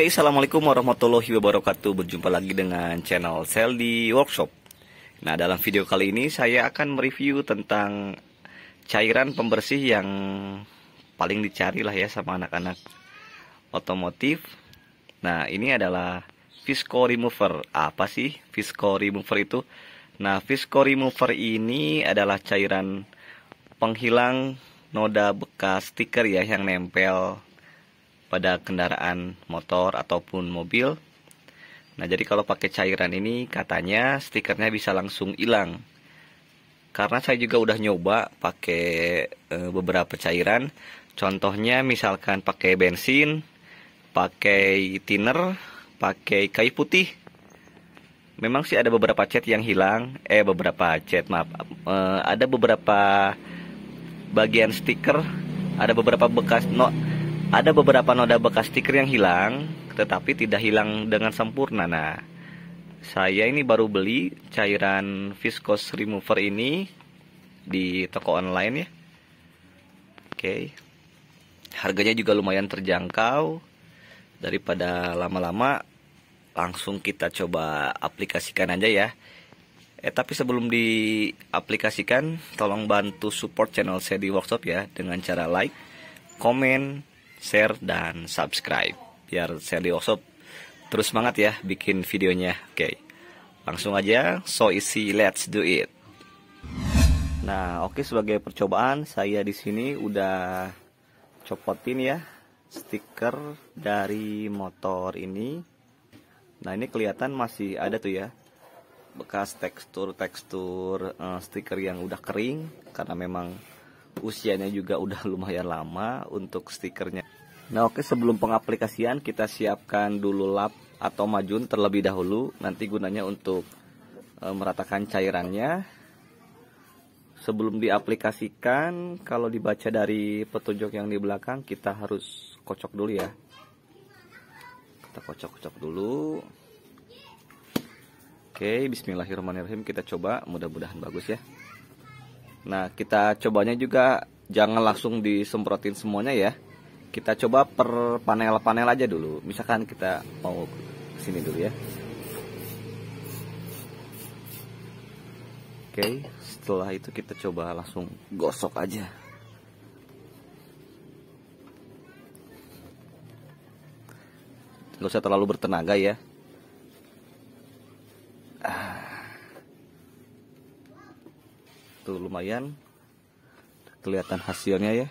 Oke, Assalamualaikum warahmatullahi wabarakatuh. Berjumpa lagi dengan channel Seldi Workshop. Nah, dalam video kali ini saya akan mereview tentang cairan pembersih yang paling dicari lah ya sama anak-anak otomotif. Nah, ini adalah Visco Remover. Apa sih Visco Remover itu? Nah, Visco Remover ini adalah cairan penghilang noda bekas stiker ya yang nempel pada kendaraan motor ataupun mobil. Nah, jadi kalau pakai cairan ini katanya stikernya bisa langsung hilang. Karena saya juga udah nyoba pakai e, beberapa cairan. Contohnya misalkan pakai bensin, pakai thinner, pakai kayu putih. Memang sih ada beberapa cat yang hilang, eh beberapa cat maaf, e, ada beberapa bagian stiker, ada beberapa bekas no ada beberapa noda bekas stiker yang hilang, tetapi tidak hilang dengan sempurna. Nah, saya ini baru beli cairan viscose remover ini di toko online ya. Oke. Harganya juga lumayan terjangkau daripada lama-lama langsung kita coba aplikasikan aja ya. Eh tapi sebelum diaplikasikan, tolong bantu support channel saya di workshop ya dengan cara like, komen, share, dan subscribe. Biar Sally Osop terus semangat ya bikin videonya. Oke, langsung aja. So easy, let's do it. Nah, oke sebagai percobaan saya di sini udah copotin ya stiker dari motor ini. Nah, ini kelihatan masih ada tuh ya bekas tekstur-tekstur uh, stiker yang udah kering karena memang usianya juga udah lumayan lama untuk stikernya. Nah oke sebelum pengaplikasian kita siapkan dulu lap atau majun terlebih dahulu nanti gunanya untuk e, meratakan cairannya. Sebelum diaplikasikan kalau dibaca dari petunjuk yang di belakang kita harus kocok dulu ya. Kita kocok-kocok dulu. Oke, bismillahirrahmanirrahim kita coba mudah-mudahan bagus ya. Nah, kita cobanya juga jangan langsung disemprotin semuanya ya. Kita coba per panel-panel aja dulu. Misalkan kita mau sini dulu ya. Oke, setelah itu kita coba langsung gosok aja. Gak usah terlalu bertenaga ya. tuh lumayan kelihatan hasilnya ya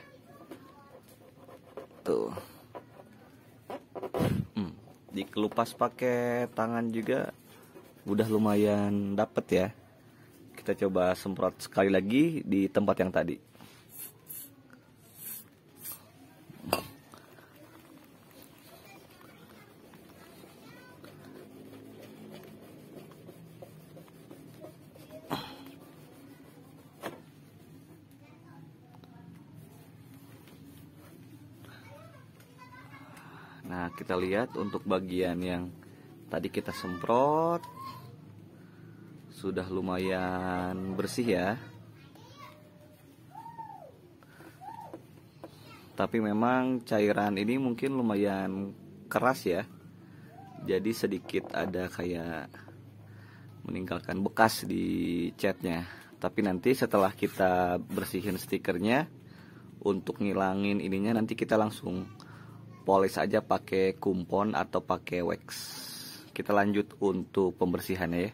tuh hmm, dikelupas pakai tangan juga udah lumayan dapet ya kita coba semprot sekali lagi di tempat yang tadi Nah kita lihat untuk bagian yang tadi kita semprot Sudah lumayan bersih ya Tapi memang cairan ini mungkin lumayan keras ya Jadi sedikit ada kayak meninggalkan bekas di catnya Tapi nanti setelah kita bersihin stikernya Untuk ngilangin ininya nanti kita langsung polis aja pakai kumpon atau pakai wax kita lanjut untuk pembersihannya ya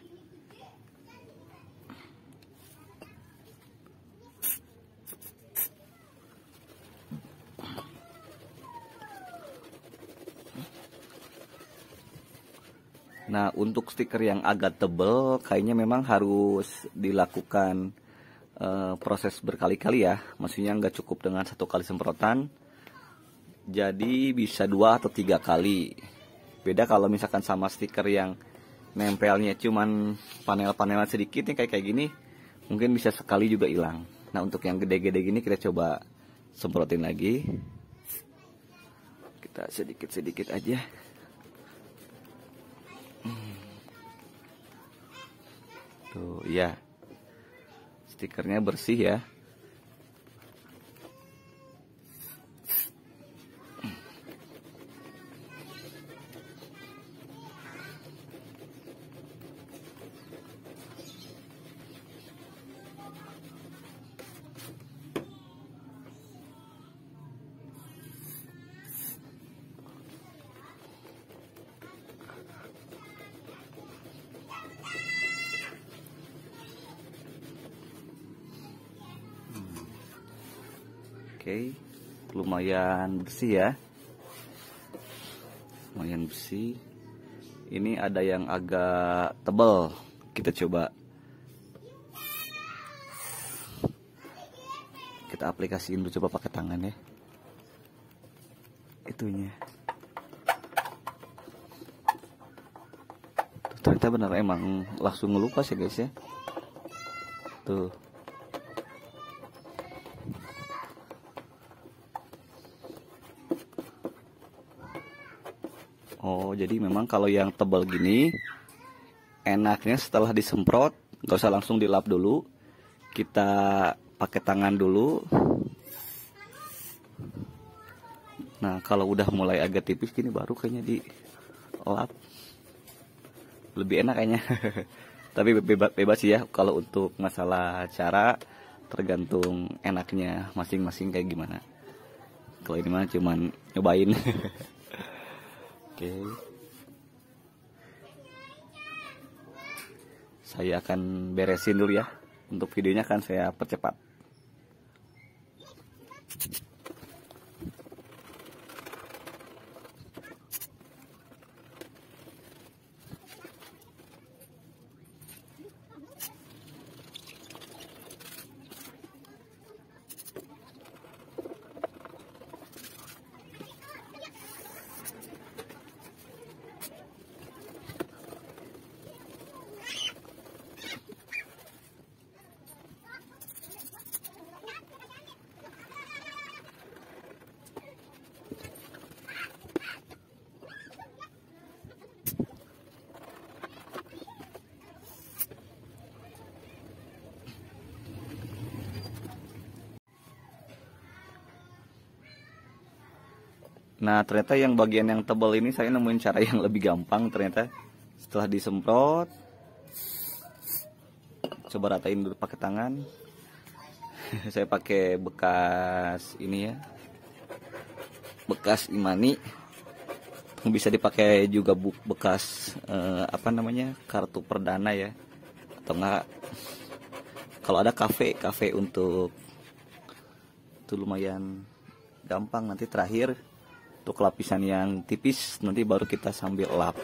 Nah untuk stiker yang agak tebel kayaknya memang harus dilakukan e, proses berkali-kali ya Maksudnya nggak cukup dengan satu kali semprotan jadi bisa dua atau tiga kali beda kalau misalkan sama stiker yang nempelnya cuman panel panel sedikit nih kayak kayak gini mungkin bisa sekali juga hilang nah untuk yang gede-gede gini kita coba semprotin lagi kita sedikit-sedikit aja hmm. tuh ya stikernya bersih ya Oke, lumayan bersih ya. Lumayan bersih. Ini ada yang agak tebal. Kita coba kita aplikasiin dulu coba pakai tangan ya. Itunya. ternyata benar emang langsung ngelupas ya guys ya. Tuh. jadi memang kalau yang tebal gini enaknya setelah disemprot nggak usah langsung dilap dulu kita pakai tangan dulu nah kalau udah mulai agak tipis gini baru kayaknya dilap lebih enak kayaknya tapi bebas, bebas ya kalau untuk masalah cara tergantung enaknya masing-masing kayak gimana kalau ini mah cuman nyobain Oke, saya akan beresin dulu ya untuk videonya akan saya percepat Nah ternyata yang bagian yang tebal ini saya nemuin cara yang lebih gampang ternyata setelah disemprot coba ratain dulu pakai tangan saya pakai bekas ini ya bekas imani bisa dipakai juga bekas eh, apa namanya kartu perdana ya atau enggak kalau ada kafe kafe untuk itu lumayan gampang nanti terakhir untuk lapisan yang tipis nanti baru kita sambil lap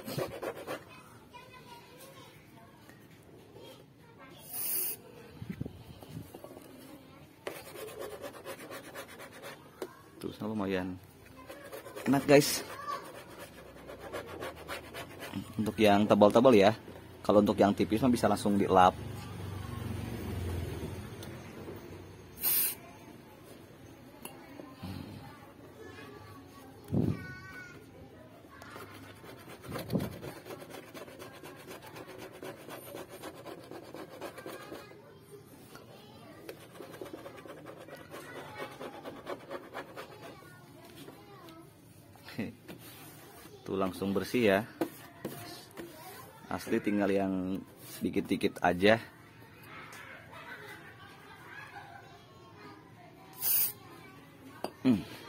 terus lumayan enak guys untuk yang tebal-tebal ya kalau untuk yang tipis mah bisa langsung dilap tuh langsung bersih ya asli tinggal yang sedikit-sedikit aja hmm.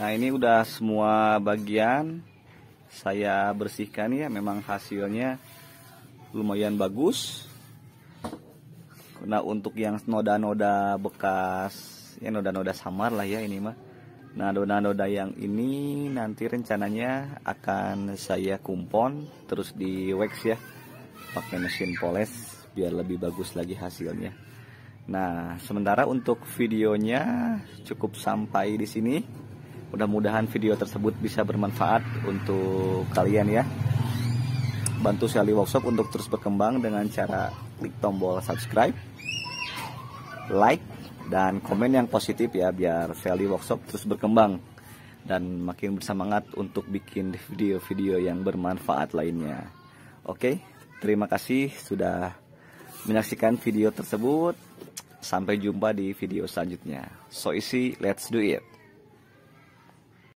Nah ini udah semua bagian saya bersihkan ya memang hasilnya lumayan bagus nah untuk yang noda-noda bekas ya noda-noda samar lah ya ini mah nah noda-noda yang ini nanti rencananya akan saya kumpon terus di wax ya pakai mesin poles biar lebih bagus lagi hasilnya nah sementara untuk videonya cukup sampai di sini Mudah-mudahan video tersebut bisa bermanfaat untuk kalian ya. Bantu Shelly Workshop untuk terus berkembang dengan cara klik tombol subscribe, like, dan komen yang positif ya biar Shelly Workshop terus berkembang dan makin bersemangat untuk bikin video-video yang bermanfaat lainnya. Oke, terima kasih sudah menyaksikan video tersebut. Sampai jumpa di video selanjutnya. So easy, let's do it.